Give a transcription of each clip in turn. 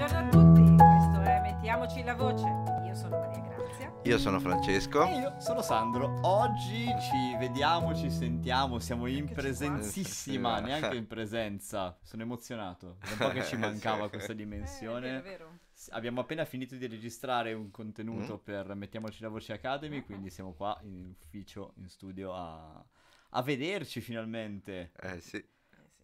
Buongiorno a tutti, questo è Mettiamoci la voce. Io sono Maria Grazia. Io sono Francesco. E io sono Sandro. Oggi ci vediamo, ci sentiamo, siamo in presenzissima, neanche in presenza. Sono emozionato, è un po' che ci mancava questa dimensione. Eh, è vero, è vero. Abbiamo appena finito di registrare un contenuto mm. per Mettiamoci la voce Academy, uh-huh. quindi siamo qua in ufficio, in studio a, a vederci finalmente. Eh sì.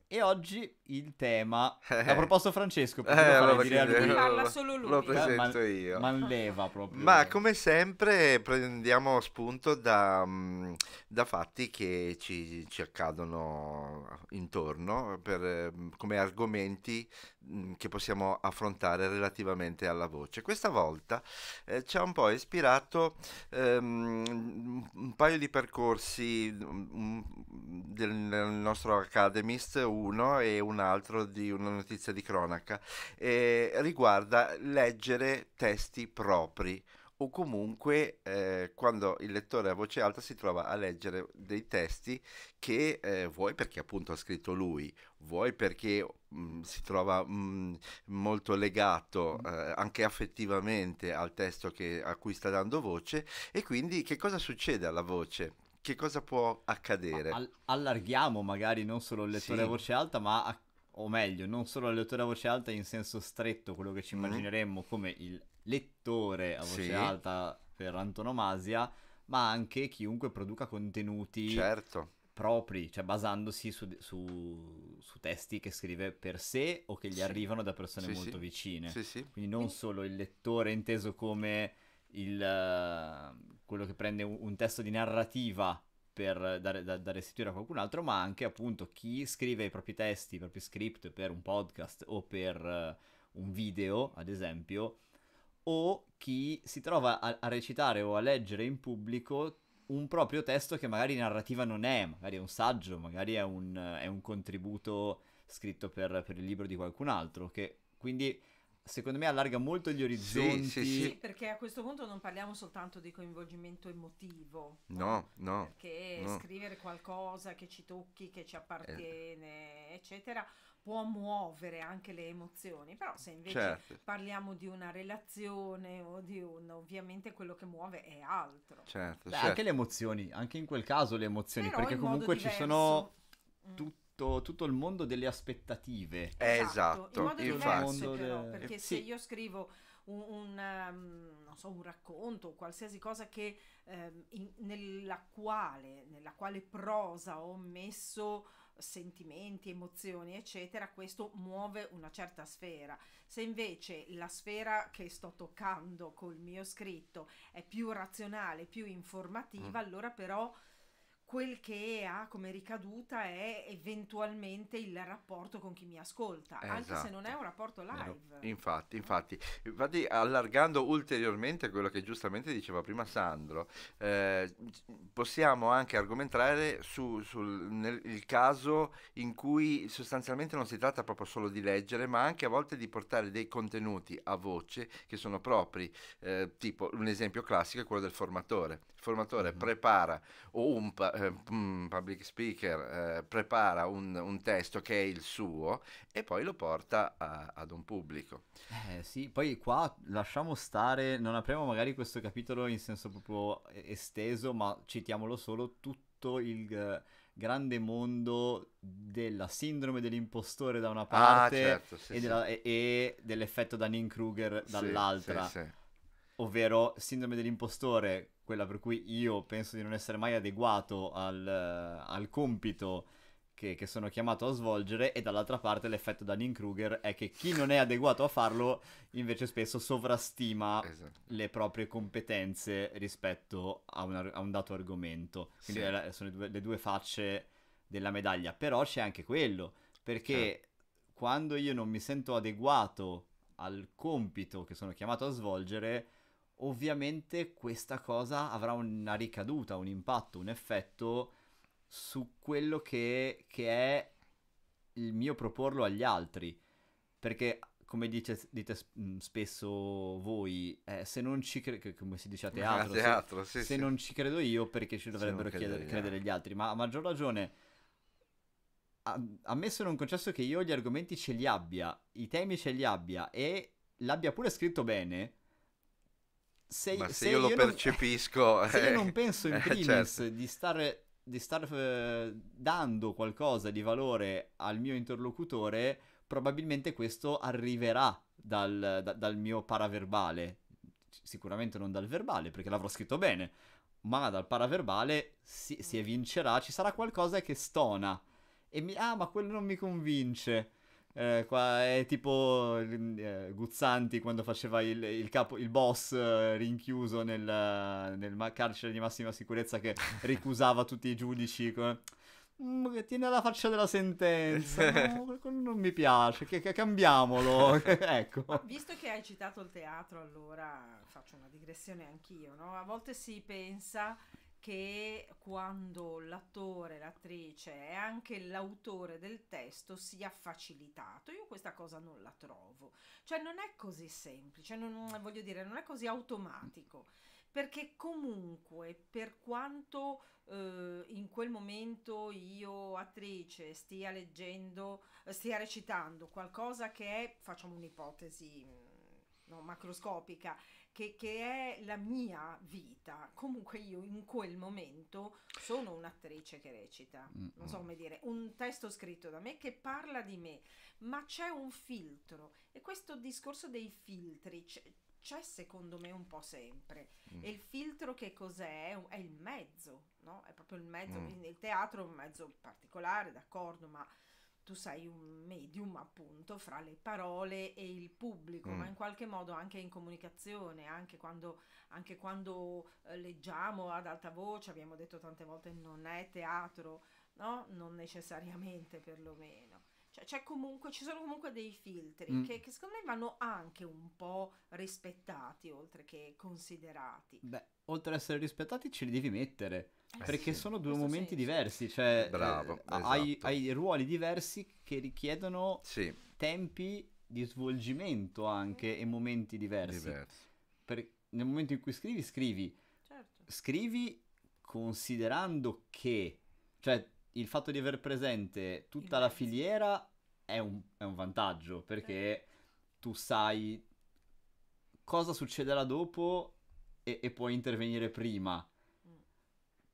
E oggi il tema eh. l'ha proposto Francesco perché eh, lo dire a lui. Parla solo lui. Lo eh, presento eh, io. Manleva proprio. Ma come sempre prendiamo spunto da, mm, da fatti che ci, ci, accadono intorno per, mm, come argomenti Mm, che possiamo affrontare relativamente alla voce. Questa volta eh, ci ha un po' ispirato ehm, un paio di percorsi um, del nostro Academist, uno e un altro di una notizia di cronaca, eh, riguarda leggere testi propri o comunque eh, quando il lettore a voce alta si trova a leggere dei testi che eh, vuoi perché appunto ha scritto lui, vuoi perché mh, mm, si trova mh, mm, molto legato mm. eh, anche affettivamente al testo che, a cui sta dando voce e quindi che cosa succede alla voce? Che cosa può accadere? All- allarghiamo magari non solo il lettore sì. a voce alta, ma a- o meglio, non solo al lettore a voce alta in senso stretto, quello che ci immagineremmo come il lettore a voce sì. alta per antonomasia, ma anche chiunque produca contenuti certo. propri, cioè basandosi su, su, su, testi che scrive per sé o che gli sì. arrivano da persone sì, molto vicine. Quindi non solo il lettore inteso come il, quello che prende un, un testo di narrativa per dare, da, da, restituire a qualcun altro, ma anche appunto chi scrive i propri testi, i propri script per un podcast o per uh, un video, ad esempio, o chi si trova a, a recitare o a leggere in pubblico un proprio testo che magari narrativa non è, magari è un saggio, magari è un, è un contributo scritto per, per, il libro di qualcun altro, che quindi secondo me allarga molto gli orizzonti. Sì, sì, sì. perché a questo punto non parliamo soltanto di coinvolgimento emotivo. No, no. no perché no. scrivere qualcosa che ci tocchi, che ci appartiene, eh. eccetera, può muovere anche le emozioni, però se invece certo. parliamo di una relazione o di un, ovviamente quello che muove è altro. Certo, Beh, certo. anche le emozioni, anche in quel caso le emozioni, però perché comunque ci sono mm. tutti tutto, il mondo delle aspettative. Esatto, in esatto, modo diverso però, perché eh, sì. se io scrivo un, un, um, so, un, racconto, qualsiasi cosa che, um, in, nella, quale, nella quale prosa ho messo sentimenti, emozioni, eccetera, questo muove una certa sfera. Se invece la sfera che sto toccando col mio scritto è più razionale, più informativa, mm. allora però quel che ha come ricaduta è eventualmente il rapporto con chi mi ascolta, esatto. anche se non è un esatto. rapporto live. Infatti, infatti, infatti allargando ulteriormente quello che giustamente diceva prima Sandro, eh, possiamo anche argomentare sul su, caso in cui sostanzialmente non si tratta proprio solo di leggere, ma anche a volte di portare dei contenuti a voce che sono propri, eh, tipo un esempio classico è quello del formatore. Il formatore mm-hmm. prepara o un, eh, mm, public speaker eh, prepara un, un, testo che è il suo e poi lo porta a, ad un pubblico. Eh sì, poi qua lasciamo stare, non apriamo magari questo capitolo in senso proprio esteso, ma citiamolo solo tutto il eh, grande mondo della sindrome dell'impostore da una ah, parte ah, certo, sì, e, della, sì. e, e, dell'effetto Dunning-Kruger dall'altra. Sì, ovvero sindrome dell'impostore, quella per cui io penso di non essere mai adeguato al, eh, al compito che, che, sono chiamato a svolgere, e dall'altra parte l'effetto Dunning-Kruger è che chi non è adeguato a farlo invece spesso sovrastima esatto. le proprie competenze rispetto a, una, a un dato argomento. Quindi sì. sono le due, le due, facce della medaglia, però c'è anche quello, perché certo. quando io non mi sento adeguato al compito che sono chiamato a svolgere, ovviamente questa cosa avrà una ricaduta, un impatto, un effetto su quello che, che è il mio proporlo agli altri. Perché, come dice, dite mm, spesso voi, eh, se non ci credo, come si dice a teatro, a teatro se, sì, se sì. non ci credo io, perché ci dovrebbero chiedere, gli credere gli altri? Ma a maggior ragione ammesso in un concesso che io gli argomenti ce li abbia, i temi ce li abbia e l'abbia pure scritto bene, se, Ma se, se io, io, lo non, percepisco... se io non eh, penso eh, in primis certo. di stare di star eh, dando qualcosa di valore al mio interlocutore, probabilmente questo arriverà dal, da, dal, mio paraverbale. Sicuramente non dal verbale, perché l'avrò scritto bene, ma dal paraverbale si, si evincerà, ci sarà qualcosa che stona. E mi, ah, ma quello non mi convince. Eh, qua è tipo mm, eh, Guzzanti quando faceva il, il, capo, il boss eh, rinchiuso nel, nel, carcere di massima sicurezza che ricusava tutti i giudici. Come... Mm, tiene la faccia della sentenza, no, non mi piace, che, che cambiamolo. ecco. visto che hai citato il teatro, allora faccio una digressione anch'io. No? A volte si pensa che quando l'attore, l'attrice e anche l'autore del testo sia facilitato. Io questa cosa non la trovo. Cioè non è così semplice, non, voglio dire, non è così automatico. Perché comunque, per quanto eh, in quel momento io, attrice, stia leggendo, eh, stia recitando qualcosa che è, facciamo un'ipotesi mm, no, macroscopica, che, che, è la mia vita. Comunque io in quel momento sono un'attrice che recita, mm, non so mm. come dire, un testo scritto da me che parla di me, ma c'è un filtro e questo discorso dei filtri c'è secondo me un po' sempre. Mm. E il filtro che cos'è? È il mezzo, no? È proprio il mezzo, mm. il teatro è un mezzo particolare, d'accordo, ma tu sei un medium appunto fra le parole e il pubblico, mm. ma in qualche modo anche in comunicazione, anche quando, anche quando eh, leggiamo ad alta voce, abbiamo detto tante volte non è teatro, no? Non necessariamente perlomeno. Cioè, comunque, ci sono comunque dei filtri mm. che, che, secondo me vanno anche un po' rispettati oltre che considerati. Beh, oltre ad essere rispettati ce li devi mettere. Eh perché sì, sono due momenti senso. diversi, cioè eh, Bravo, eh, esatto. hai, hai, ruoli diversi che richiedono sì. tempi di svolgimento anche e momenti diversi. diversi. Per, nel momento in cui scrivi, scrivi. Certo. Scrivi considerando che, cioè il fatto di aver presente tutta la filiera è un, è un vantaggio perché eh. tu sai cosa succederà dopo e, e puoi intervenire prima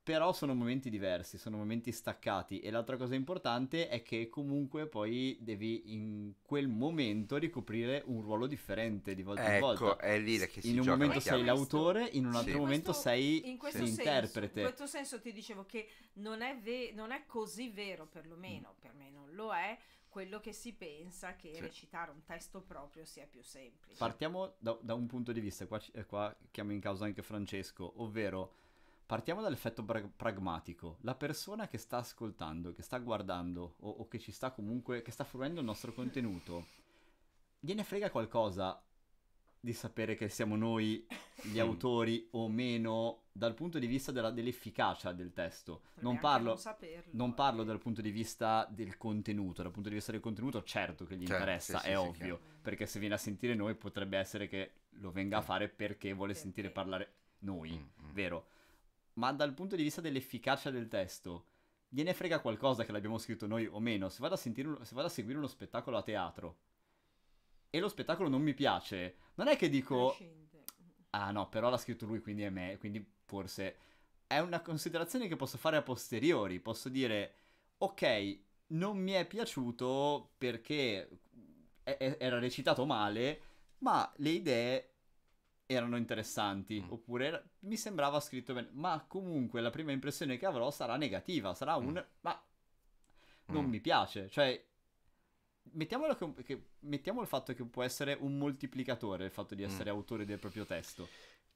però sono momenti diversi, sono momenti staccati e l'altra cosa importante è che comunque poi devi in quel momento ricoprire un ruolo differente di volta ecco, in volta. Ecco, è lì che si In un momento sei questo. l'autore, in un altro sì. momento questo, sei in questo l'interprete. Senso, in questo senso ti dicevo che non è, ve- non è così vero, perlomeno, mm. per me non lo è, quello che si pensa che sì. recitare un testo proprio sia più semplice. Partiamo da, da un punto di vista, qua, eh, qua chiamo in causa anche Francesco, ovvero Partiamo dall'effetto pra- pragmatico. La persona che sta ascoltando, che sta guardando o, o che ci sta comunque, che sta fruendo il nostro contenuto, gliene frega qualcosa di sapere che siamo noi gli mm. autori o meno dal punto di vista della, dell'efficacia del testo. Non parlo, non, saperlo, non parlo, eh. dal punto di vista del contenuto, dal punto di vista del contenuto certo che gli certo, interessa, sì, è sì, ovvio, sì, perché se viene a sentire noi potrebbe essere che lo venga a fare perché vuole perché. sentire parlare noi, mm-hmm. vero? ma dal punto di vista dell'efficacia del testo, gliene frega qualcosa che l'abbiamo scritto noi o meno. Se vado a, sentire, se vado a seguire uno spettacolo a teatro e lo spettacolo non mi piace, non è che dico... Ah no, però l'ha scritto lui, quindi è me, quindi forse... È una considerazione che posso fare a posteriori, posso dire, ok, non mi è piaciuto perché era recitato male, ma le idee erano interessanti, mm. oppure era... mi sembrava scritto bene, ma comunque la prima impressione che avrò sarà negativa, sarà un mm. ma non mm. mi piace, cioè mettiamolo che, che, mettiamo il fatto che può essere un moltiplicatore il fatto di essere mm. autore del proprio testo.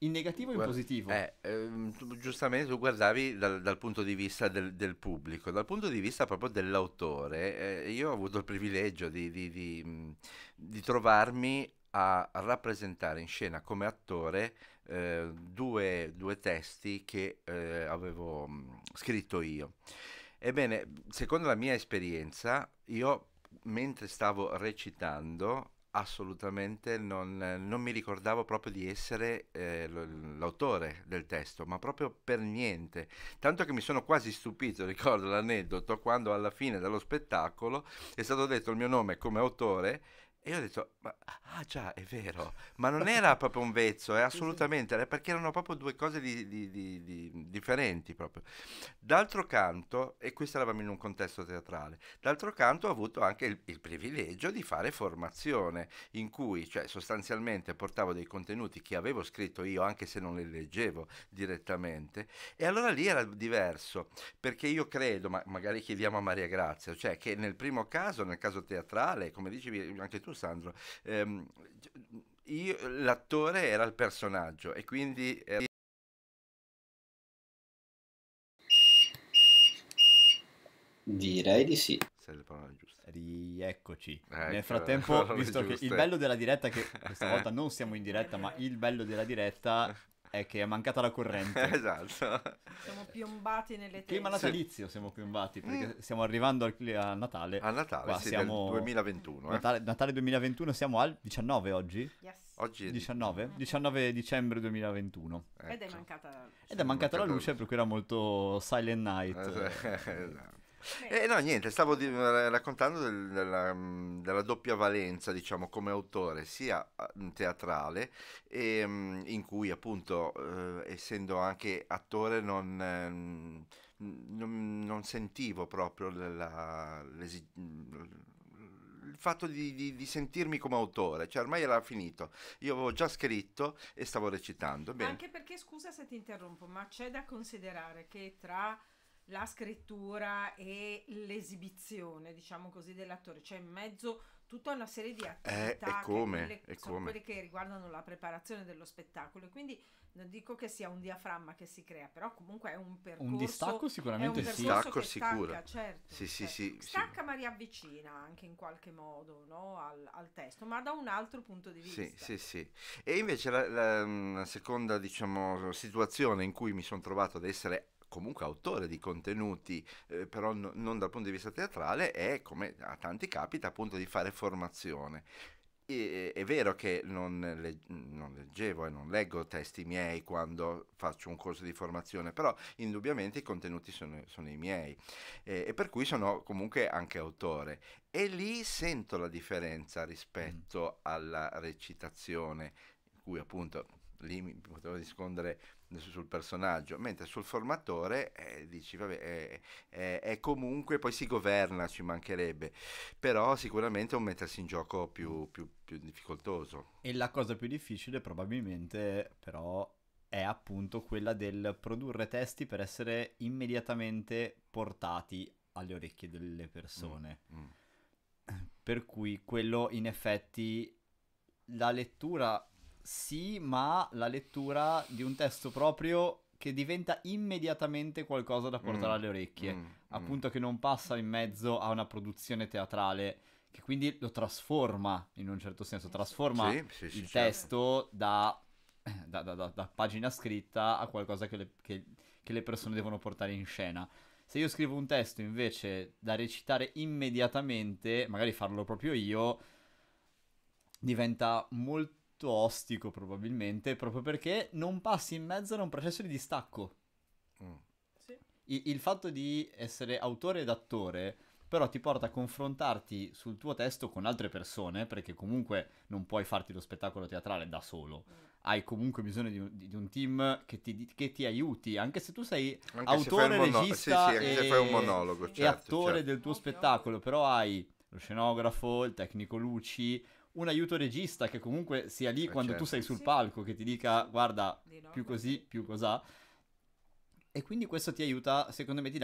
In negativo o in Guarda, positivo? Eh, eh, tu, giustamente tu guardavi dal, dal punto di vista del, del, pubblico, dal punto di vista proprio dell'autore, eh, io ho avuto il privilegio di, di, di, di trovarmi a rappresentare in scena come attore eh, due, due, testi che eh, avevo mh, mm, scritto io. Ebbene, secondo la mia esperienza, io mentre stavo recitando assolutamente non, non, mi ricordavo proprio di essere eh, l'autore del testo, ma proprio per niente. Tanto che mi sono quasi stupito, ricordo l'aneddoto, quando alla fine dello spettacolo è stato detto il mio nome come autore e io ho detto, ma, ah già, è vero, ma non era proprio un vezzo, è eh, assolutamente, era perché erano proprio due cose di, di, di, differenti proprio. D'altro canto, e qui eravamo in un contesto teatrale, d'altro canto ho avuto anche il, il privilegio di fare formazione, in cui cioè, sostanzialmente portavo dei contenuti che avevo scritto io, anche se non li leggevo direttamente, e allora lì era diverso, perché io credo, ma magari chiediamo a Maria Grazia, cioè che nel primo caso, nel caso teatrale, come dicevi anche tu, Sandro. Ehm, io, l'attore era il personaggio e quindi... Era... Direi di sì. Se le parole giuste. Rieccoci. Ecco, Nel frattempo, visto giuste. che il bello della diretta, che questa volta non siamo in diretta, ma il bello della diretta È che è mancata la corrente. esatto. Siamo piombati nelle tende. Clima natalizio sì. siamo piombati, perché mm. stiamo arrivando al, a Natale. A Natale, Qua sì, siamo... 2021. Eh. Natale, Natale, 2021, siamo al 19 oggi. Yes. Oggi 19? 19 mm. dicembre 2021. Ecco. Ed è mancata la luce. Ed è mancata, la luce, per cui era molto Silent Night. esatto. Eh, no, niente, stavo di- eh, raccontando del- della, mhmm, della, doppia valenza, diciamo, come autore, sia mhmm, teatrale, e, ehm, in cui appunto, eh, essendo anche attore, non, eh, non, non sentivo proprio la, il fatto di, di, di, sentirmi come autore, cioè ormai era finito, io avevo già scritto e stavo recitando. Bene. Anche perché, scusa se ti interrompo, ma c'è da considerare che tra la scrittura e l'esibizione, diciamo così, dell'attore, cioè in mezzo tutta una serie di eh, attività eh, come, che quelle, sono come. quelle che riguardano la preparazione dello spettacolo. quindi non dico che sia un diaframma che si crea, però comunque è un percorso. Un distacco sicuramente è un sì. Distacco sicuro. Stacca, certo, sì, certo. sì, sì, stacca ma riavvicina anche in qualche modo no? al, al, testo, ma da un altro punto di vista. Sì, sì, sì. E invece la, la, la seconda diciamo, situazione in cui mi sono trovato ad essere comunque autore di contenuti, eh, però no, non dal punto di vista teatrale, è come a tanti capita appunto di fare formazione. E, è vero che non, le, non, leggevo e non leggo testi miei quando faccio un corso di formazione, però indubbiamente i contenuti sono, sono i miei eh, e per cui sono comunque anche autore. E lì sento la differenza rispetto mm. alla recitazione, in cui appunto lì mi potevo rispondere sul personaggio, mentre sul formatore eh, dici, vabbè, è, è, è, comunque, poi si governa, ci mancherebbe, però sicuramente è un mettersi in gioco più, mm. più, più difficoltoso. E la cosa più difficile probabilmente però è appunto quella del produrre testi per essere immediatamente portati alle orecchie delle persone. Mm, mm. Per cui quello in effetti la lettura sì, ma la lettura di un testo proprio che diventa immediatamente qualcosa da portare mm, alle orecchie, mm, mm, appunto che non passa in mezzo a una produzione teatrale che quindi lo trasforma in un certo senso, trasforma sì, sì, sì, il certo. testo da, da, da, da, pagina scritta a qualcosa che le, che, che le persone devono portare in scena. Se io scrivo un testo invece da recitare immediatamente, magari farlo proprio io, diventa molto molto ostico probabilmente, proprio perché non passi in mezzo a un processo di distacco. Mm. Sì. I- il fatto di essere autore ed attore però ti porta a confrontarti sul tuo testo con altre persone, perché comunque non puoi farti lo spettacolo teatrale da solo. Mm. Hai comunque bisogno di un, di un team che ti, di, che ti, aiuti, anche se tu sei anche autore, mono- regista sì, sì, e, fai un monologo, certo, e attore certo. del tuo spettacolo, però hai lo scenografo, il tecnico luci, un aiuto regista che comunque sia lì eh quando certo. tu sei sul palco, che ti dica guarda più così, più cos'ha. E quindi questo ti aiuta, secondo me ti,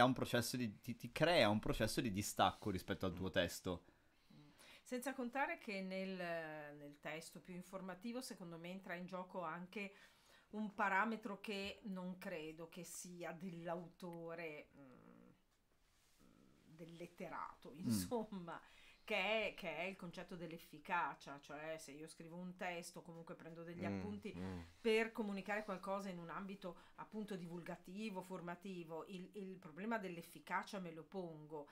di, ti, ti crea un processo di distacco rispetto al mm. tuo testo. Mm. Senza contare che nel, nel, testo più informativo, secondo me, entra in gioco anche un parametro che non credo che sia dell'autore, mh, mm, del letterato, insomma, mm che è, che è, il concetto dell'efficacia, cioè se io scrivo un testo, comunque prendo degli mm, appunti mm. per comunicare qualcosa in un ambito appunto divulgativo, formativo, il, il problema dell'efficacia me lo pongo,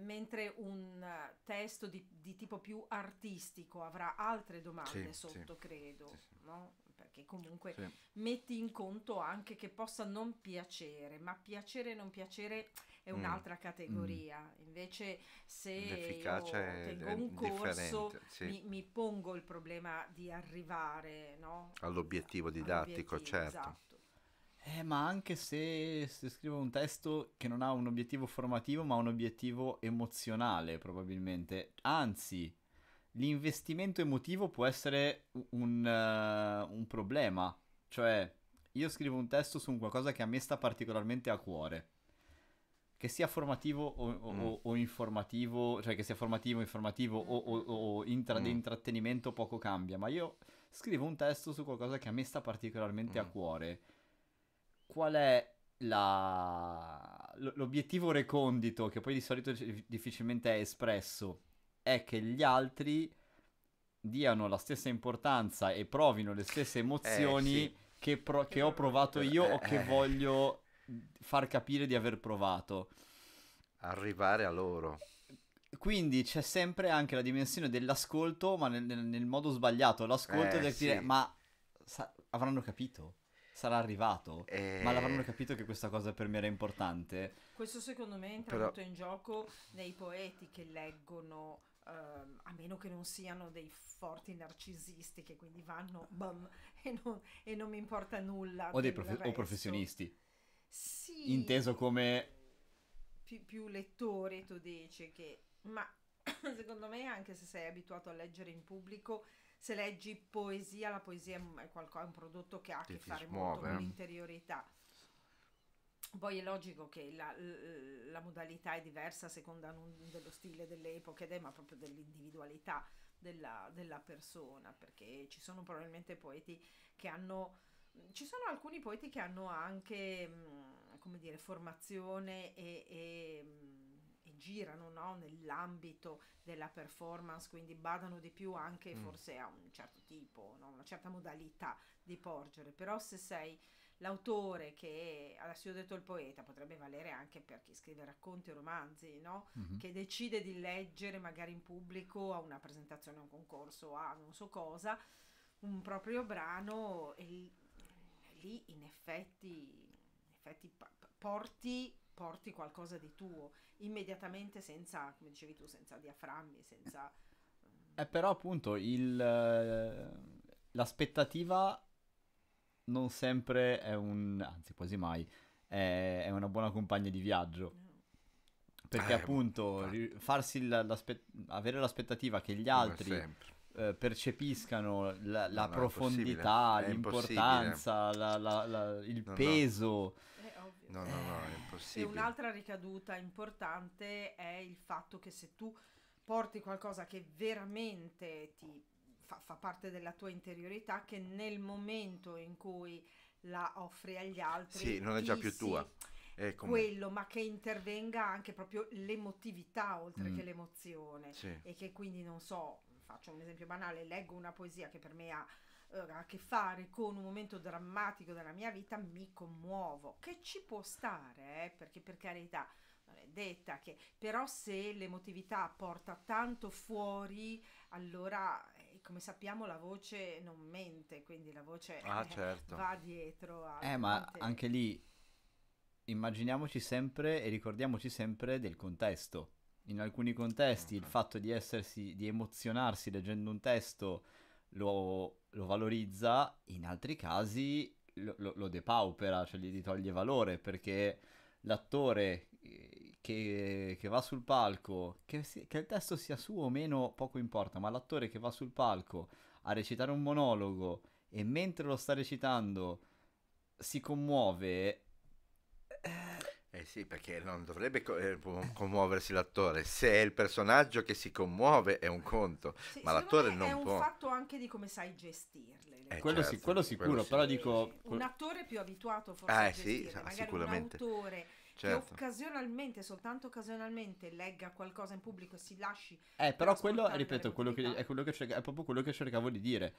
mentre un testo di, di, tipo più artistico avrà altre domande sì, sotto, sì. credo, sì, no? perché comunque metti in conto anche che possa non piacere, ma piacere e non piacere è mm. un'altra mm. categoria. Invece se io tengo un corso sì. mi, mi, pongo il problema di arrivare no? all'obiettivo didattico, all'obiettivo, certo. Esatto. Eh, ma anche se, se, scrivo un testo che non ha un obiettivo formativo, ma un obiettivo emozionale, probabilmente. Anzi, l'investimento emotivo può essere un, uh, un problema. Cioè, io scrivo un testo su un qualcosa che a me sta particolarmente a cuore che sia formativo o, o, mm. o, informativo, cioè che sia formativo, informativo o, o intra- mm. intrattenimento poco cambia, ma io scrivo un testo su qualcosa che a me sta particolarmente mm. a cuore. Qual è la... l'obiettivo recondito, che poi di solito difficilmente è espresso, è che gli altri diano la stessa importanza e provino le stesse eh, emozioni eh, sì. che, pro- che, ho provato io eh, o che eh. eh, eh. voglio far capire di aver provato. Arrivare a loro. Quindi c'è sempre anche la dimensione dell'ascolto, ma nel, nel modo sbagliato. L'ascolto eh, del sì. dire, ma sa- avranno capito, sarà arrivato, eh... ma l'avranno capito che questa cosa per me era importante. Questo secondo me entra Però... molto in gioco nei poeti che leggono Uh, a meno che non siano dei forti narcisisti che quindi vanno bam, e, non, e non mi importa nulla. O dei prof- o professionisti. Sì. Inteso come... Pi- più lettore, tu dici, che... Ma secondo me, anche se sei abituato a leggere in pubblico, se leggi poesia, la poesia è, qualcosa, è un prodotto che ha a che fare smuove, molto con eh. l'interiorità. Poi è logico che la, la modalità è diversa a seconda dello stile delle epoche, ma proprio dell'individualità della, della persona, perché ci sono probabilmente poeti che hanno ci sono alcuni poeti che hanno anche, mm, come dire, formazione e, e, mm, e girano no? nell'ambito della performance, quindi badano di più anche mm. forse a un certo tipo, no? una certa modalità di porgere, però se sei l'autore che adesso io ho detto il poeta potrebbe valere anche per chi scrive racconti o romanzi no? mm-hmm. che decide di leggere magari in pubblico a una presentazione a un concorso a non so cosa un proprio brano e lì in effetti, in effetti porti, porti, qualcosa di tuo, immediatamente senza, come dicevi tu, senza diaframmi, senza... Eh, eh però appunto il, eh, l'aspettativa non sempre è un, anzi quasi mai, è, è una buona compagna di viaggio. Perché eh, appunto ma... farsi l'aspe- avere l'aspettativa che gli altri eh, percepiscano la, la no, profondità, l'importanza, la, la, il no, peso. Eh, no. no, no, è eh, impossibile. E un'altra ricaduta importante è il fatto che se tu porti qualcosa che veramente ti fa, fa parte della tua interiorità, che nel momento in cui la offri agli altri... Sì, non è già più tua. Quello, ma che intervenga anche proprio l'emotività oltre mm. che l'emozione. Sì. E che quindi, non so, faccio un esempio banale, leggo una poesia che per me ha eh, a che fare con un momento drammatico della mia vita, mi commuovo, che ci può stare, eh? perché per carità non è detta che, però se l'emotività porta tanto fuori, allora eh, come sappiamo la voce non mente, quindi la voce ah, eh, certo. va dietro. A eh, ma anche lì immaginiamoci sempre e ricordiamoci sempre del contesto in alcuni contesti il fatto di essersi, di emozionarsi leggendo un testo lo, lo valorizza, in altri casi lo, lo, lo, depaupera, cioè gli toglie valore perché l'attore eh, che, che va sul palco, che, si, che il testo sia suo o meno poco importa, ma l'attore che va sul palco a recitare un monologo e mentre lo sta recitando si commuove eh sì, perché non dovrebbe eh, commuoversi l'attore. Se è il personaggio che si commuove è un conto, sì, ma l'attore non può. È un fatto anche di come sai gestirle. Eh, quello, certo, sì, quello, sicuro, quello però sì. dico... Un attore più abituato forse ah, a eh, sì, sicuramente. un autore certo. che occasionalmente, soltanto occasionalmente, legga qualcosa in pubblico e si lasci... Eh, però quello, ripeto, quello che, è, quello che cerca, è proprio quello che cercavo di dire.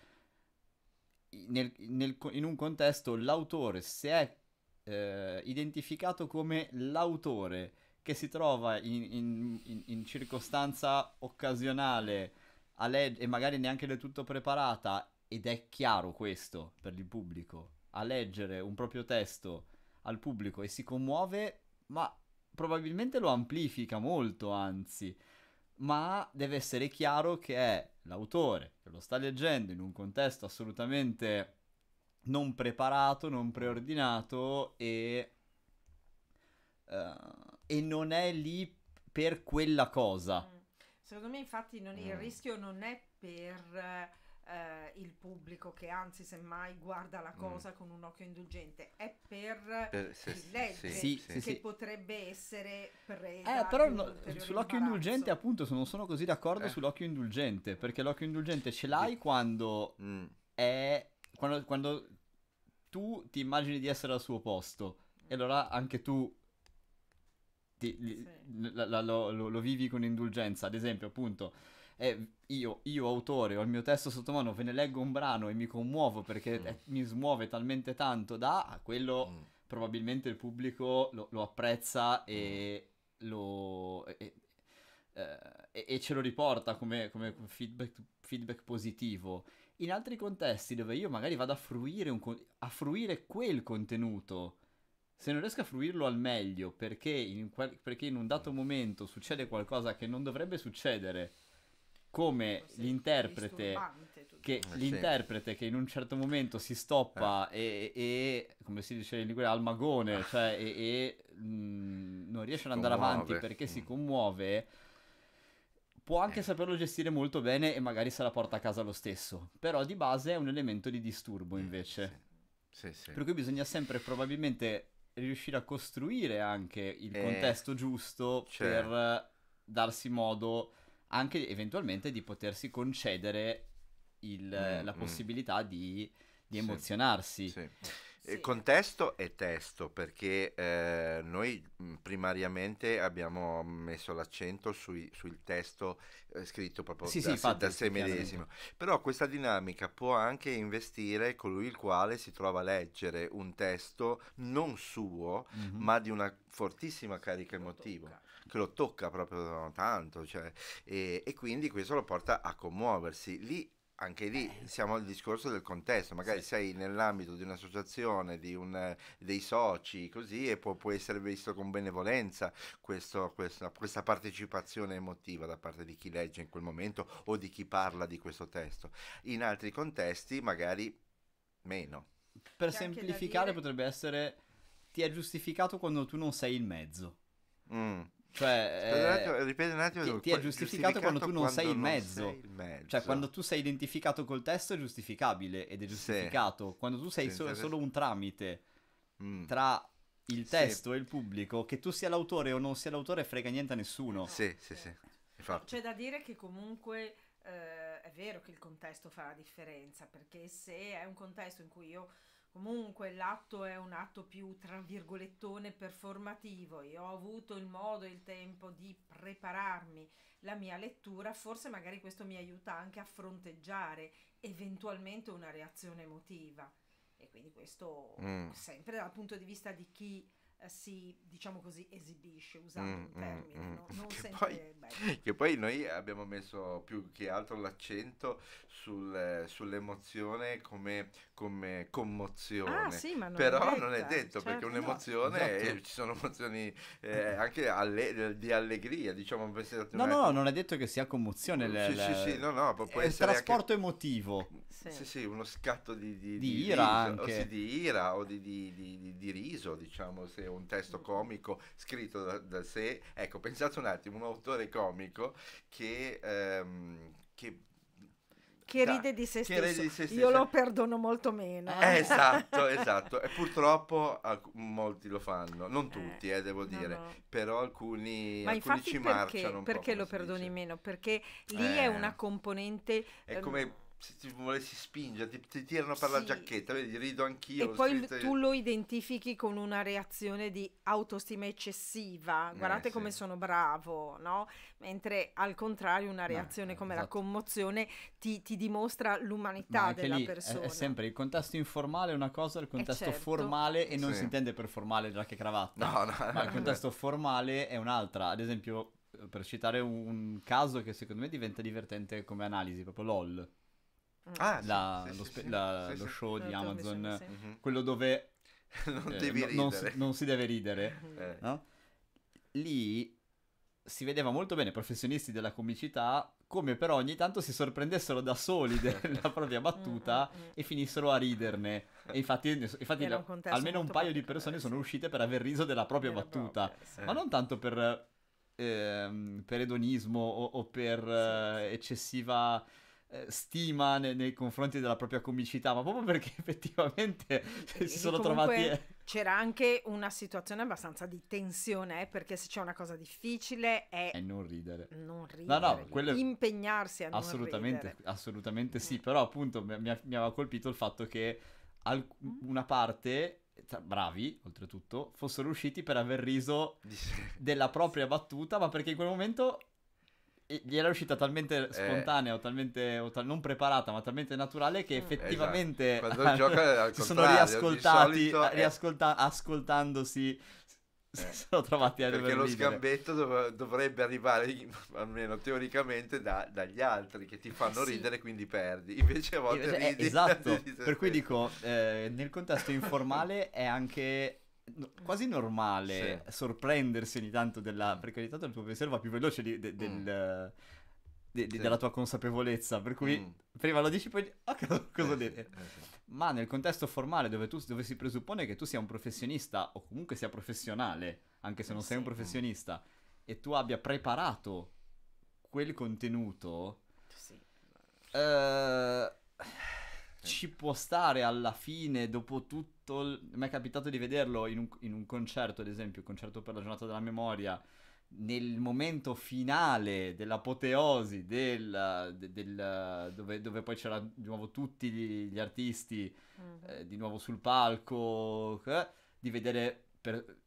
Nel, nel, in un contesto l'autore, se è eh, identificato come l'autore che si trova in, in, in, in circostanza occasionale leg- e magari neanche del tutto preparata, ed è chiaro questo per il pubblico, a leggere un proprio testo al pubblico e si commuove, ma probabilmente lo amplifica molto, anzi, ma deve essere chiaro che è l'autore che lo sta leggendo in un contesto assolutamente non preparato, non preordinato e, uh, e non è lì per quella cosa. Mm. Secondo me infatti non, mm. il rischio non è per uh, il pubblico che anzi semmai guarda la mm. cosa mm. con un occhio indulgente, è per, per se, chi legge sì, che sì. potrebbe essere preso. Eh, però no, sull'occhio imbarazzo. indulgente appunto non sono così d'accordo eh. sull'occhio indulgente, perché l'occhio indulgente ce l'hai quando mm. è quando, quando tu ti immagini di essere al suo posto e allora anche tu ti, sì. la, la, lo, lo, lo, vivi con indulgenza, ad esempio appunto eh, io, io, autore ho il mio testo sotto mano, ve ne leggo un brano e mi commuovo perché mm. eh, mi smuove talmente tanto da quello mm. probabilmente il pubblico lo, lo apprezza e mm. lo... e, eh, e, ce lo riporta come, come feedback, feedback positivo in altri contesti dove io magari vado a fruire, un, a fruire quel contenuto, se non riesco a fruirlo al meglio perché in, quel, perché in un dato momento succede qualcosa che non dovrebbe succedere, come l'interprete che, eh, l'interprete che in un certo momento si stoppa eh. e, e, come si dice in Liguria, al magone, cioè e, e mh, mm, non riesce ad andare avanti perché mm. si commuove, può anche saperlo gestire molto bene e magari se la porta a casa lo stesso, però di base è un elemento di disturbo mm, invece. Sì. Sì, sì. Per cui bisogna sempre probabilmente riuscire a costruire anche il eh, contesto giusto cioè. per darsi modo anche eventualmente di potersi concedere il, mm, la mm. possibilità di, di emozionarsi. Sì. Sì. Contesto e testo, perché eh, noi mm, primariamente abbiamo messo l'accento sui, sul testo eh, scritto proprio sì, da, sì, infatti, da se medesimo. Però questa dinamica può anche investire colui il quale si trova a leggere un testo non suo, mm-hmm. ma di una fortissima carica emotiva che lo tocca proprio tanto cioè, e, e, quindi questo lo porta a commuoversi lì anche lì eh. siamo al discorso del contesto, magari sì. sei nell'ambito di un'associazione, di un, dei soci, così, e può, può essere visto con benevolenza questo, questo, questa partecipazione emotiva da parte di chi legge in quel momento o di chi parla di questo testo. In altri contesti magari meno. Per C'è semplificare dire... potrebbe essere ti è giustificato quando tu non sei il mezzo. Mm. Cioè, eh, ripeti un attimo, ti, ti è giustificato, giustificato quando tu non quando sei, in mezzo. sei mezzo. Cioè, quando tu sei identificato col testo è giustificabile ed è giustificato. Sì. Quando tu sei sì, so- solo un tramite mm. tra il testo sì. e il pubblico, che tu sia l'autore o non sia l'autore, frega niente a nessuno. Sì, sì, sì. Infatti. C'è da dire che comunque eh, è vero che il contesto fa la differenza, perché se è un contesto in cui io comunque l'atto è un atto più tra virgolettone performativo. Io ho avuto il modo e il tempo di prepararmi la mia lettura, forse magari questo mi aiuta anche a fronteggiare eventualmente una reazione emotiva. E quindi questo mm. sempre dal punto di vista di chi eh, si, diciamo così, esibisce, usando mm, un mm, termine, mm, no? non che sempre poi, Che poi noi abbiamo messo più che altro l'accento sul, sull'emozione come, come commozione. Ah, sì, non Però è non è detto, certo, perché un'emozione, no, esatto. eh, ci sono emozioni eh, anche alle, di allegria, diciamo. No, no, non è detto che sia commozione. L- sì, l- sì, sì, no, no, può il trasporto anche... emotivo sì, sì, uno scatto di, di, di ira, riso, sì, di ira o di, riso, diciamo, se un testo mm. comico scritto da, da, sé. Ecco, pensate un attimo, un autore comico che, ehm, che che ride di se stesso. Di se Io lo perdono molto meno. Eh, esatto, esatto. E purtroppo molti lo fanno, non eh, tutti, eh, devo dire, no, no. però alcuni, Ma alcuni ci perché, marciano. perché lo perdoni dice. meno? Perché lì eh, è una componente... È ehm, come se ti volessi spingere, ti, ti tirano per sì. la giacchetta, vedi, rido anch'io. E poi scritte... tu lo identifichi con una reazione di autostima eccessiva, eh, guardate eh, come sono bravo, no? Mentre al contrario una eh, reazione eh, come esatto. la commozione ti, ti dimostra l'umanità della lì, persona. È, è, sempre il contesto informale è una cosa, il eh, contesto certo. formale, e non sì. si intende per formale giacca e cravatta, no, no, ma il contesto formale è un'altra, ad esempio... Per citare un caso che secondo me diventa divertente come analisi, proprio LOL. Ah, la, sì, lo, sì, la, lo, show di Amazon, sì. Mhm. quello dove non, eh, no, non, si, non, si, deve ridere, eh. no? lì si vedeva molto bene i professionisti della comicità come però ogni tanto si sorprendessero da soli della propria battuta mm, mm, mm. e finissero a riderne. E infatti, infatti un almeno un paio di persone sono uscite per aver riso della propria battuta, propria, ma non tanto per, eh, per edonismo o, o per eh, eccessiva eh, stima ne- nei confronti della propria comicità, ma proprio perché effettivamente si sono trovati... Eh. C'era anche una situazione abbastanza di tensione, eh, perché se c'è una cosa difficile è... è non ridere. Non ridere. No, no, quello... Impegnarsi a assolutamente, ridere. Assolutamente sì, mm. però appunto mi, mi aveva colpito il fatto che alc- mm. una parte bravi oltretutto, fossero usciti per aver riso della propria battuta, ma perché in quel momento gli era uscita talmente eh. spontanea eh, o talmente o tal- non preparata, ma talmente naturale che mm. effettivamente esatto. Quando gioca si sono riascoltati, è... riascolta- ascoltandosi eh, sono trovati a perché lo ridere. sgambetto dov- dovrebbe arrivare almeno teoricamente da- dagli altri che ti fanno sì. ridere quindi perdi invece a volte invece, eh, ridi, esatto per cui dico eh, nel contesto informale è anche No, quasi normale sì. sorprendersi ogni tanto della mm. precarietà del tuo pensiero va più veloce di, de, del, mm. de, de, sì. della tua consapevolezza per cui mm. prima lo dici poi oh, cosa, eh, cosa dire eh, sì. ma nel contesto formale dove, tu, dove, si presuppone che tu sia un professionista o comunque sia professionale anche se non sei un mm. professionista e tu abbia preparato quel contenuto eh, eh, ci può stare alla fine dopo tutto mi è capitato di vederlo in un, in un concerto, ad esempio, un concerto per la giornata della memoria, nel momento finale dell'apoteosi, del, del, dove, dove, poi c'era di nuovo tutti gli, gli artisti mm-hmm. eh, di nuovo sul palco, eh, di vedere per,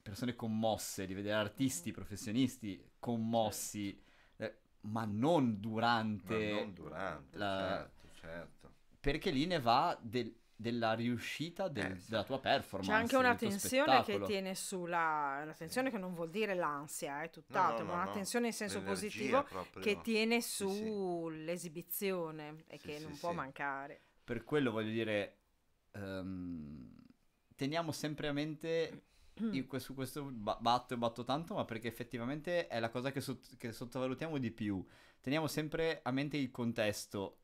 persone commosse, di vedere artisti, mm-hmm. professionisti commossi, certo. eh, ma non durante... Ma non durante, la... certo, certo. Perché lì ne va del, della riuscita del, eh, della tua performance. C'è anche una tensione spettacolo. che tiene sulla... una tensione che non vuol dire l'ansia, è eh, tutt'altro, no, no, ma no, una tensione in senso positivo proprio, che tiene sull'esibizione sì, sì. e sì, che non può mancare. Per quello voglio dire, um, teniamo sempre a mente... Questo, su questo batto e batto tanto, ma perché effettivamente è la cosa che, sott- che sottovalutiamo di più. Teniamo sempre a mente il contesto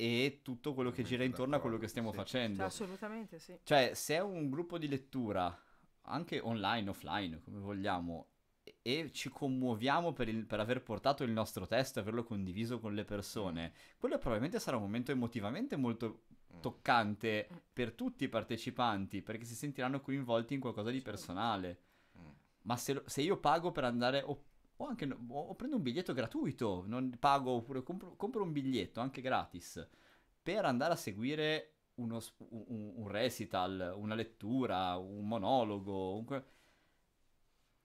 e tutto quello che gira intorno a quello che stiamo sì. Cioè, facendo. Cioè, assolutamente sì. Cioè, se è un gruppo di lettura, anche online, offline, come vogliamo, e ci commuoviamo per, il, per aver portato il nostro testo e averlo condiviso con le persone, quello probabilmente sarà un momento emotivamente molto mm. toccante mm. per tutti i partecipanti, perché si sentiranno coinvolti in qualcosa di personale. Mm. Ma se, se io pago per andare o o anche o prendo un biglietto gratuito, non pago oppure compro, compro un biglietto anche gratis per andare a seguire uno, un, un, recital, una lettura, un monologo. Un...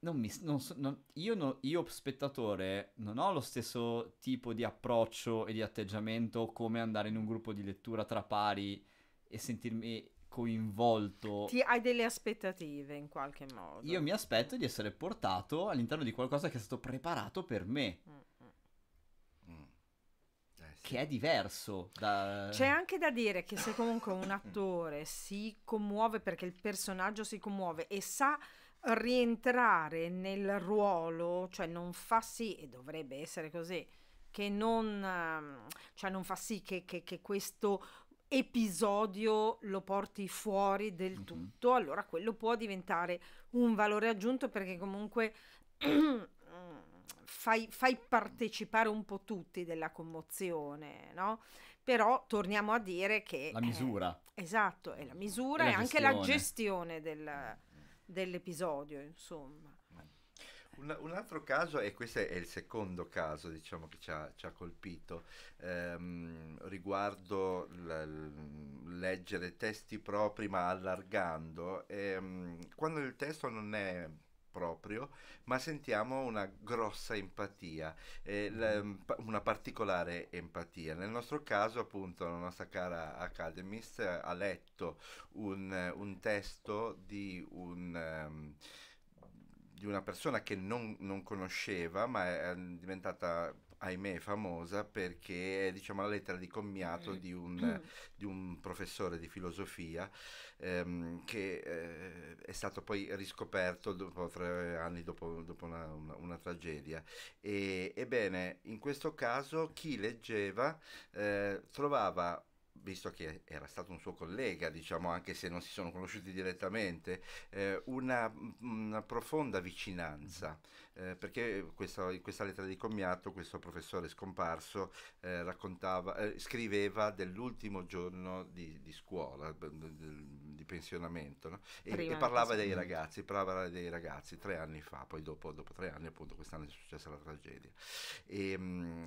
Non mi, non so, non, io, no, io, spettatore, non ho lo stesso tipo di approccio e di atteggiamento come andare in un gruppo di lettura tra pari e sentirmi coinvolto. Ti hai delle aspettative in qualche modo. Io mi aspetto di essere portato all'interno di qualcosa che è stato preparato per me. Mm, mm. Mm. Eh, sì. Che è diverso da... C'è anche da dire che se comunque un attore si commuove perché il personaggio si commuove e sa rientrare nel ruolo, cioè non fa sì, e dovrebbe essere così, che non, ehm, cioè non fa sì che, che, che questo episodio lo porti fuori del mm-hmm. tutto, allora quello può diventare un valore aggiunto perché comunque fai, fai, partecipare un po' tutti della commozione, no? Però torniamo a dire che... La misura. È, esatto, è la misura e, e anche la gestione del, mm. dell'episodio, insomma. Un, un, altro caso, e questo è il secondo caso diciamo, che ci ha, ci ha colpito, ehm, riguardo l- leggere testi propri ma allargando, ehm, quando il testo non è proprio, ma sentiamo una grossa empatia, eh, mm. la, ehm, una particolare empatia. Nel nostro caso, appunto, la nostra cara Academist ha letto un, un testo di un, um, di una persona che non, non conosceva, ma è diventata ahimè famosa perché è diciamo, la lettera di commiato mm. di, un, mm. di, un, professore di filosofia ehm, che eh, è stato poi riscoperto dopo tre anni dopo, dopo una, una, una, tragedia. E, ebbene, in questo caso chi leggeva eh, trovava visto che era stato un suo collega, diciamo, anche se non si sono conosciuti direttamente, eh, una, una, profonda vicinanza, eh, perché questa, in questa lettera di commiato questo professore scomparso eh, raccontava, eh, scriveva dell'ultimo giorno di, di scuola, di, di pensionamento, no? e, e, parlava dei ragazzi, parlava dei ragazzi tre anni fa, poi dopo, dopo tre anni appunto quest'anno è successa la tragedia. E, ehm,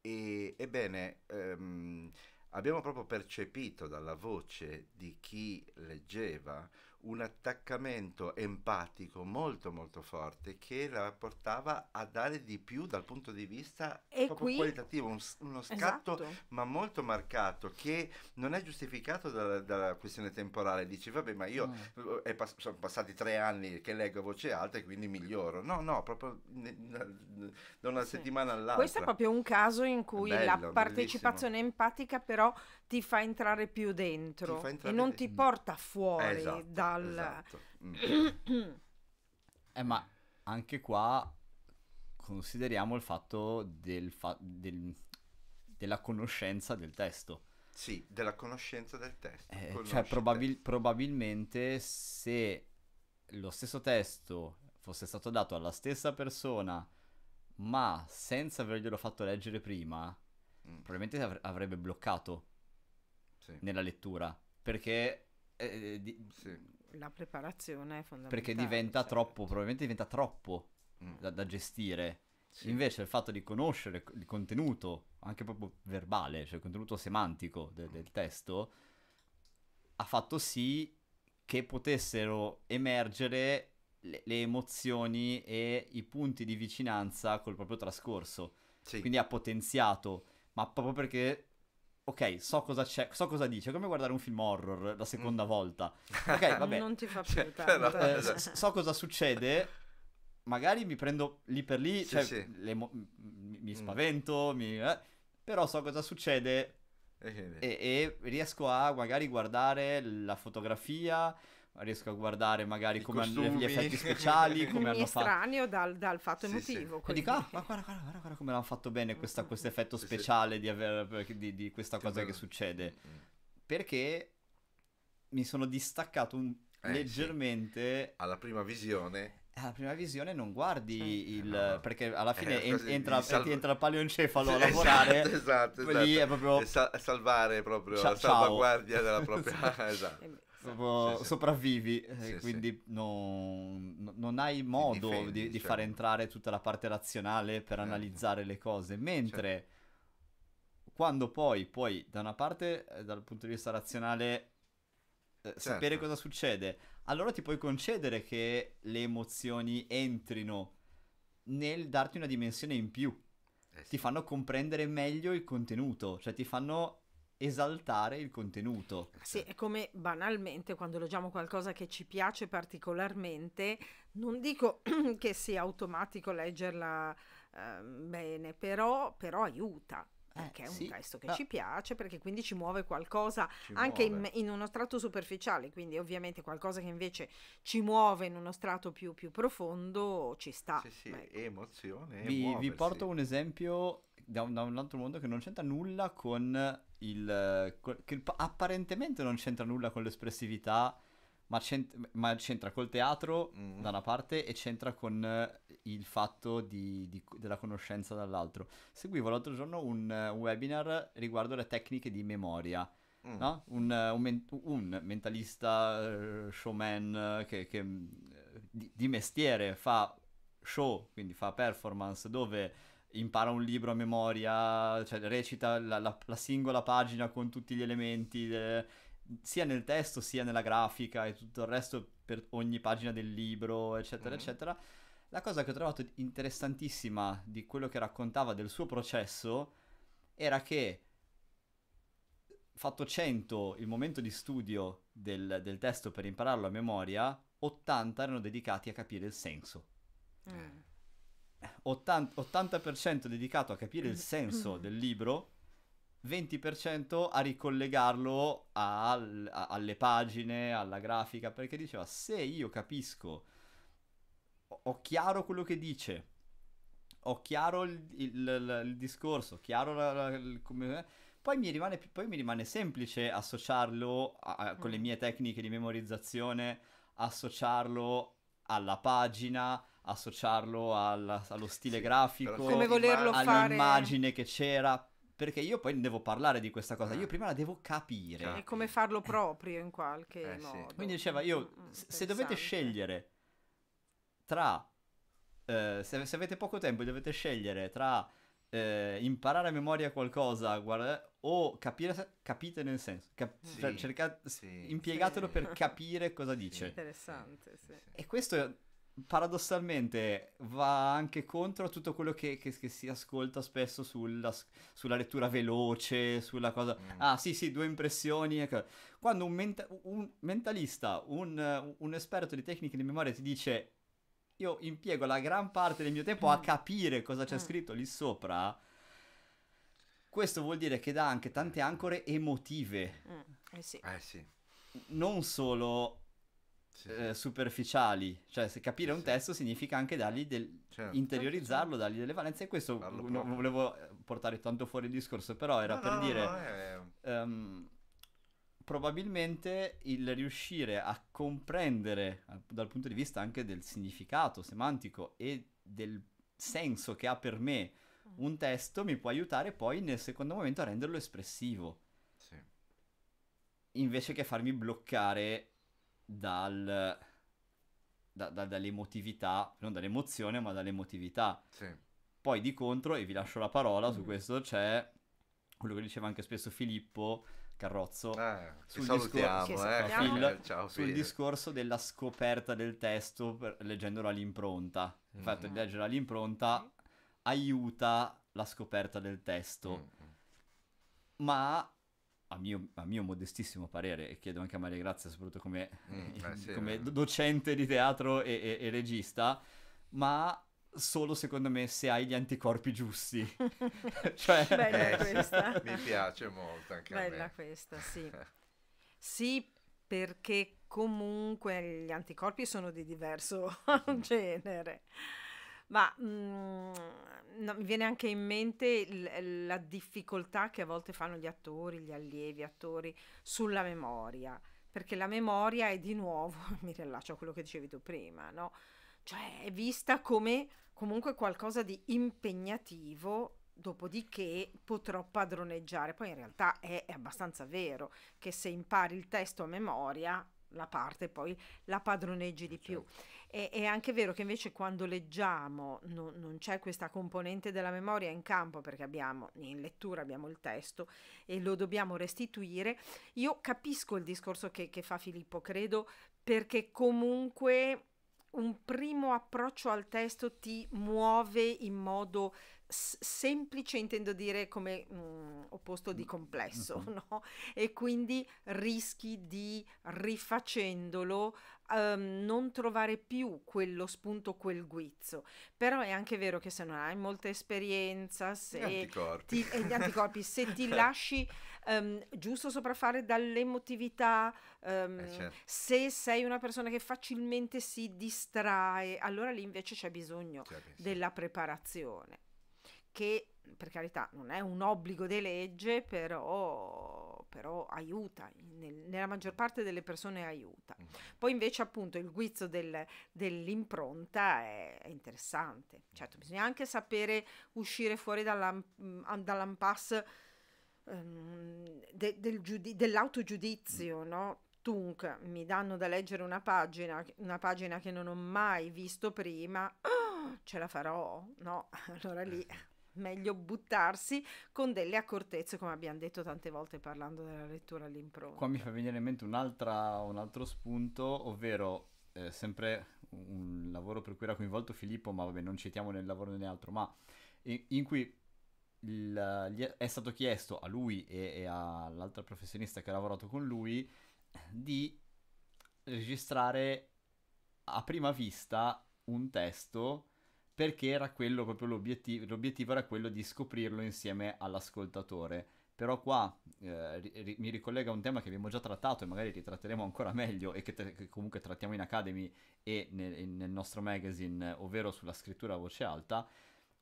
e, ebbene... Ehm, abbiamo proprio percepito dalla voce di chi leggeva un attaccamento empatico molto molto forte che la portava a dare di più dal punto di vista e proprio qui, qualitativo, un, uno scatto esatto. ma molto marcato che non è giustificato dalla, dalla questione temporale, dici vabbè ma io mm. pass- sono passati tre anni che leggo a voce alta e quindi miglioro, no no, proprio da una sì. settimana all'altra. Questo è proprio un caso in cui Bello, la partecipazione bellissimo. empatica però ti fa entrare più dentro entrare e non ti porta fuori esatto, dal... Esatto. Mm. eh, ma anche qua consideriamo il fatto del fa- del, della conoscenza del testo. Sì, della conoscenza del testo. Eh, cioè, probabil- testo. probabilmente se lo stesso testo fosse stato dato alla stessa persona, ma senza averglielo fatto leggere prima, mm. probabilmente avrebbe bloccato sì. nella lettura, perché... Eh, eh, di... sì. La preparazione è fondamentale. Perché diventa certo. troppo, probabilmente diventa troppo mm. da, da, gestire. Sì. Invece il fatto di conoscere il contenuto, anche proprio verbale, cioè il contenuto semantico de- del mm. testo, ha fatto sì che potessero emergere le, le, emozioni e i punti di vicinanza col proprio trascorso. Sì. Quindi ha potenziato, ma proprio perché ok, so cosa c'è, so cosa dice, è come guardare un film horror la seconda mm. volta. Ok, vabbè. non ti fa cioè, più tanto. eh, so cosa succede, magari mi prendo lì per lì, sì, cioè, sì. Mo- mi, mi mm. spavento, mm. mi, eh, però so cosa succede e, e riesco a magari guardare la fotografia, riesco a guardare magari I come hanno gli effetti speciali, come Mi hanno fatto... estraneo dal, dal fatto sì, emotivo. Sì. dico, ah, ma guarda, guarda, guarda, guarda come l'hanno fatto bene questo effetto speciale sì, di, aver, eh, di, di, questa che cosa bello. che succede. mm Perché mi sono distaccato un... eh, leggermente... Alla prima visione eh, alla prima visione non guardi sì, certo. il no. perché alla eh, fine eh, en- entra, sal- ti entra il paleoncefalo sì, a esatto, lavorare esatto, esatto, esatto. è proprio sal- salvare proprio Cia- la salvaguardia della propria esatto proprio sì, sopravvivi, eh, sì, quindi non, non, hai modo difendi, di, di certo. cioè. far entrare tutta la parte razionale per certo. analizzare le cose, certo. mentre cioè. quando poi, poi, da una parte, eh, dal punto di vista razionale, eh, certo. sapere cosa succede, allora ti puoi concedere che le emozioni entrino nel darti una dimensione in più. Eh sì. Ti fanno comprendere meglio il contenuto, cioè ti fanno esaltare il contenuto. Sì, è come banalmente quando leggiamo qualcosa che ci piace particolarmente, non dico che sia automatico leggerla eh, bene, però, però aiuta. Eh, perché eh, è un sì, testo che ah. ci piace, perché quindi ci muove qualcosa ci anche muove. In, in, uno strato superficiale, quindi ovviamente qualcosa che invece ci muove in uno strato più, più profondo ci sta. Sì, sì, ecco. emozione. Vi, vi, porto un esempio da un, da un altro mondo che non c'entra nulla con il, che apparentemente non c'entra nulla con l'espressività, ma, c'ent- ma c'entra col teatro mm. da una parte e c'entra con il fatto di, di, della conoscenza dall'altro. Seguivo l'altro giorno un webinar riguardo le tecniche di memoria. Mm. No? Un, un, men- un, mentalista eh, showman che, che mm, di, di mestiere fa show, quindi fa performance dove impara un libro a memoria, cioè recita la, la, la singola pagina con tutti gli elementi, de... Eh, sia nel testo sia nella grafica e tutto il resto per ogni pagina del libro, eccetera, mm. eccetera. La cosa che ho trovato interessantissima di quello che raccontava del suo processo era che fatto 100 il momento di studio del, del testo per impararlo a memoria, 80 erano dedicati a capire il senso. Mm. 80, 80% dedicato a capire il mm. senso mm. del libro, 20% a ricollegarlo al, a, alle pagine, alla grafica, perché diceva se io capisco, ho, chiaro quello che dice, ho chiaro il, il, il discorso, chiaro la, la, come... Eh, poi mi, rimane, poi mi rimane semplice associarlo a, a, con le mm. mie tecniche di memorizzazione, associarlo alla pagina, associarlo alla, allo stile grafico, come volerlo all'immagine fare... che c'era, perché io poi devo parlare di questa cosa, io ah. prima la devo capire. E come farlo eh. proprio in qualche eh, modo. Sì. Quindi diceva io, mm, se dovete scegliere tra, eh, se, se, avete poco tempo dovete scegliere tra eh, imparare a memoria qualcosa guarda, o capire, capite nel senso, cap- sì, cioè, cercate, sì, impiegatelo per capire cosa dice. Interessante, sì. E questo È, paradossalmente va anche contro tutto quello che, che, che si ascolta spesso sulla, sulla, lettura veloce, sulla cosa... Mm. Ah sì sì, due impressioni. Ecco. Quando un, menta- un mentalista, un, un esperto di tecniche di memoria ti dice io impiego la gran parte del mio tempo mm. a capire cosa c'è mm. scritto lì sopra, questo vuol dire che dà anche tante eh. ancore emotive. Mm. Eh sì. Eh sì. Non solo sì, eh, superficiali, cioè se capire un testo significa anche dargli del... Certo. interiorizzarlo, certo, dargli delle valenze e questo non volevo eh, portare tanto fuori il discorso, però era no, per no, dire... No, è... um, probabilmente il riuscire a comprendere dal punto di vista anche del significato semantico e del senso che ha per me mm. un testo mi può aiutare poi nel secondo momento a renderlo espressivo. Sì. Invece che farmi bloccare dal, da, da, dall'emotività, non dall'emozione, ma dall'emotività. Sì. Poi di contro, e vi lascio la parola, mm. su questo c'è quello che diceva anche spesso Filippo Carrozzo eh, sul, discor- eh, Phil, ciao, sul discorso della scoperta del testo per, leggendolo all'impronta. Il mm-hmm. fatto di mm. leggere all'impronta aiuta la scoperta del testo. mm, mm. Ma a mio, a mio, modestissimo parere, e chiedo anche a Maria Grazia, soprattutto come, mm, eh sì, come docente di teatro e, e, e, regista, ma solo secondo me se hai gli anticorpi giusti. cioè... Bella eh, questa. Mi piace molto anche Bella questa, sì. sì, perché comunque gli anticorpi sono di diverso genere. Ma mh, mm, no, mi viene anche in mente l- la difficoltà che a volte fanno gli attori, gli allievi attori sulla memoria, perché la memoria è di nuovo, mi rilascio a quello che dicevi tu prima, no? Cioè è vista come comunque qualcosa di impegnativo dopodiché potrò padroneggiare. Poi in realtà è, è, abbastanza vero che se impari il testo a memoria la parte poi la padroneggi di eh, certo. più. E, è anche vero che invece quando leggiamo no, non c'è questa componente della memoria in campo perché abbiamo in lettura abbiamo il testo e lo dobbiamo restituire. Io capisco il discorso che, che fa Filippo, credo, perché comunque un primo approccio al testo ti muove in modo semplice intendo dire come mh, mm, opposto di mm, complesso, mm-hmm. no? E quindi rischi di rifacendolo um, non trovare più quello spunto, quel guizzo. Però è anche vero che se non hai molta esperienza, se anticorpi. Ti, eh, anticorpi, se ti lasci um, giusto sopraffare dall'emotività, um, eh, certo. se sei una persona che facilmente si distrae, allora lì invece c'è bisogno certo, della sì. preparazione che per carità non è un obbligo di legge, però, però aiuta, nel, nella maggior parte delle persone aiuta. Mm. Poi invece appunto il guizzo del, dell'impronta è, è, interessante, certo bisogna anche sapere uscire fuori dall'ampass mm, um, ehm, de, del dell'autogiudizio, mm. no? Tunc, mi danno da leggere una pagina, una pagina che non ho mai visto prima, oh, ce la farò? No, allora lì eh meglio buttarsi con delle accortezze, come abbiamo detto tante volte parlando della lettura all'impronta. Qua mi fa venire in mente un, un altro spunto, ovvero eh, sempre un lavoro per cui era coinvolto Filippo, ma vabbè, non citiamo nel lavoro né altro, ma in, in cui il, è stato chiesto a lui e, e all'altra professionista che ha lavorato con lui di registrare a prima vista un testo perché era quello proprio l'obiettivo, l'obiettivo era quello di scoprirlo insieme all'ascoltatore. Però qua eh, ri- mi ricollega a un tema che abbiamo già trattato e magari ritratteremo ancora meglio e che, te- che comunque trattiamo in Academy e nel, nel nostro magazine, ovvero sulla scrittura a voce alta,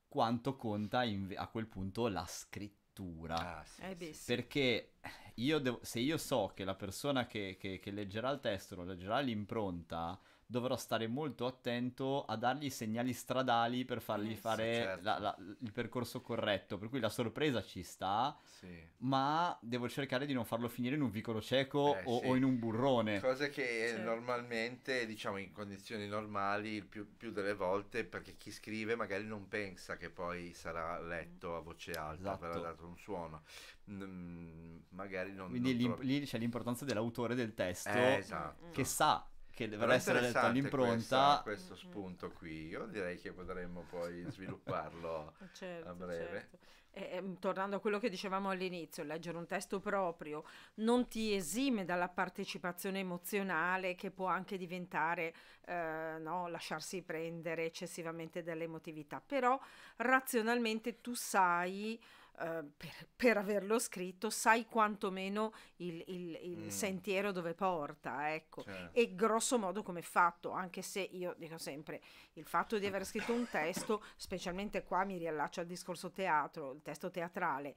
quanto conta in- a quel punto la scrittura. Ah, sì, eh, sì. Perché io devo, se io so che la persona che, che, che leggerà il testo lo leggerà l'impronta, dovrò stare molto attento a dargli i segnali stradali per fargli eh, fare sì, certo. la, la, il percorso corretto. Per cui la sorpresa ci sta, sì. ma devo cercare di non farlo finire in un vicolo cieco eh, o, sì. o, in un burrone. Cose che certo. normalmente, diciamo, in condizioni normali, più, più, delle volte, perché chi scrive magari non pensa che poi sarà letto a voce alta, esatto. verrà dato un suono. Mm, magari non, Quindi non lì, tro- lì c'è l'importanza dell'autore del testo eh, esatto. che sa che dovrà essere letto all'impronta. Questo, questo spunto qui, io direi che potremmo poi svilupparlo certo, a breve. Certo. Eh, tornando a quello che dicevamo all'inizio, leggere un testo proprio non ti esime dalla partecipazione emozionale che può anche diventare eh, no, lasciarsi prendere eccessivamente dall'emotività, però razionalmente tu sai Ehm, per, per, averlo scritto, sai quantomeno il, il, il mm. sentiero dove porta, ecco, certo. e grosso modo come è fatto, anche se io dico sempre il fatto di aver scritto un testo, specialmente qua mi riallaccio al discorso teatro, il testo teatrale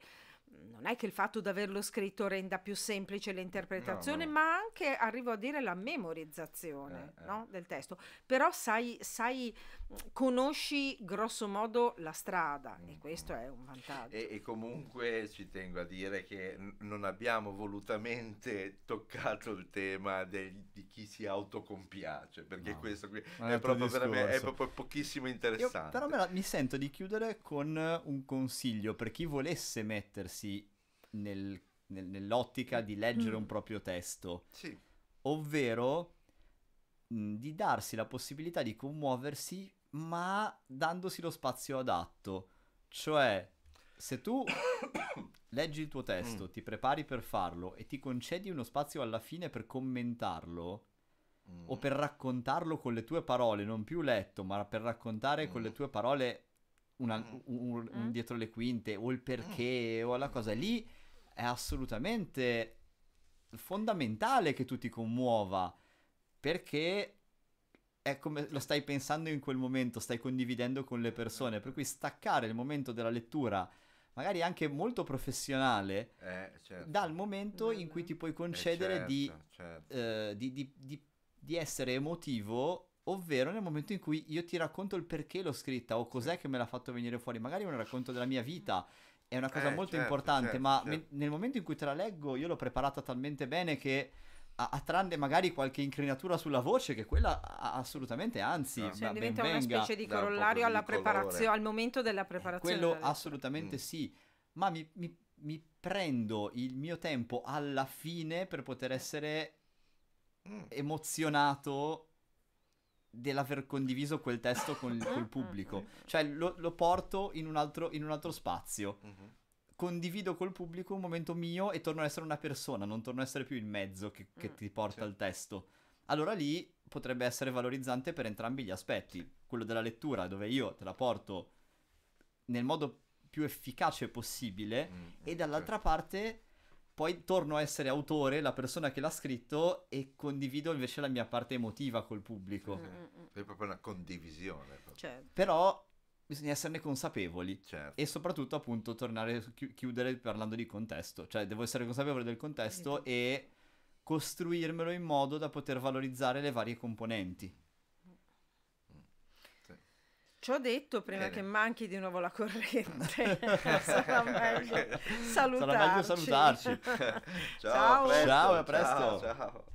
non è che il fatto di averlo scritto renda più semplice l'interpretazione, no, no. ma anche arrivo a dire la memorizzazione eh, eh. No? del testo. Però sai, sai, conosci grosso modo la strada mm-hmm. e mm, questo mm. è un vantaggio. E, e comunque ci tengo a dire che non abbiamo volutamente toccato il tema del, di chi si autocompiace, perché questo qui è proprio, è proprio, pochissimo interessante. Io, però la, mi sento di chiudere con un consiglio per chi volesse mettersi mettersi nel, nel, nell'ottica di leggere mm. un proprio testo. Sì. Ovvero mh, mm, di darsi la possibilità di commuoversi, ma dandosi lo spazio adatto. Cioè, se tu leggi il tuo testo, mm. ti prepari per farlo e ti concedi uno spazio alla fine per commentarlo o mm. per raccontarlo con le tue parole, non più letto, ma per raccontare con le mm. tue parole una, mm. un, un, mm. dietro le quinte o il perché mm. o la cosa lì è assolutamente fondamentale che tu ti commuova perché è come lo stai pensando in quel momento, stai condividendo con le persone, per cui staccare il momento della lettura, magari anche molto professionale, eh, certo. dal momento in cui mm-hmm. ti puoi eh, concedere eh, certo, di, certo. Eh, di, di, di essere emotivo ovvero nel momento in cui io ti racconto il perché l'ho scritta o cos'è che me l'ha fatto venire fuori, magari un racconto della mia vita. È una cosa eh, molto certo, importante, certo, ma certo. Me- nel momento in cui te la leggo io l'ho preparata talmente bene che a, a tranne magari qualche incrinatura sulla voce, che quella assolutamente, anzi, no. Ah. cioè, diventa una specie di corollario alla di preparazio- al momento della eh, preparazione. quello della assolutamente mm. sì, ma mi, mi, mi, prendo il mio tempo alla fine per poter essere mm. emozionato dell'aver condiviso quel testo con il pubblico. Cioè lo, lo porto in un altro, in un altro spazio. Mm-hmm. Condivido col pubblico un momento mio e torno a essere una persona, non torno a essere più il mezzo che, che mm, ti porta certo. il testo. Allora lì potrebbe essere valorizzante per entrambi gli aspetti. Quello della lettura, dove io te la porto nel modo più efficace possibile, mm, e dall'altra certo. parte poi torno a essere autore, la persona che l'ha scritto e condivido invece la mia parte emotiva col pubblico. Sì, mm, mm, è mm. proprio una condivisione. Proprio. Cioè. Però bisogna esserne consapevoli certo. e soprattutto appunto tornare chi- chiudere parlando di contesto, cioè devo essere consapevole del contesto sì. e costruirmelo in modo da poter valorizzare le varie componenti. Ci ho detto prima Bene. che manchi di nuovo la corrente. Sarà meglio salutarci. Sarà meglio salutarci. ciao, ciao, presto, ciao a presto. ciao.